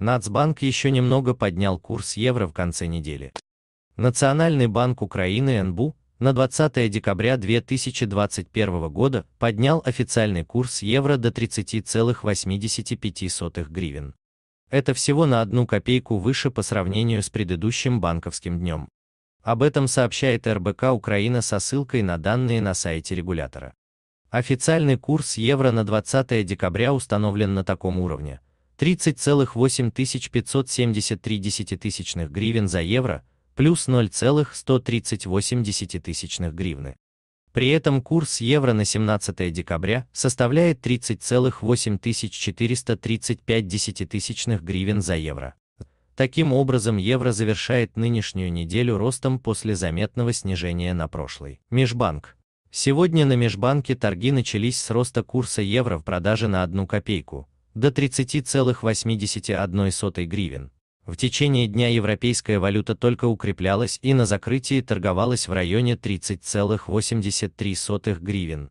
Нацбанк еще немного поднял курс евро в конце недели. Национальный банк Украины НБУ на 20 декабря 2021 года поднял официальный курс евро до 30,85 гривен. Это всего на одну копейку выше по сравнению с предыдущим банковским днем. Об этом сообщает РБК Украина со ссылкой на данные на сайте регулятора. Официальный курс евро на 20 декабря установлен на таком уровне – 30,8573 гривен за евро плюс 0,138 гривны. При этом курс евро на 17 декабря составляет 30,8435 гривен за евро. Таким образом, евро завершает нынешнюю неделю ростом после заметного снижения на прошлой. Межбанк. Сегодня на межбанке торги начались с роста курса евро в продаже на одну копейку, до 30,81 гривен. В течение дня европейская валюта только укреплялась и на закрытии торговалась в районе 30,83 гривен,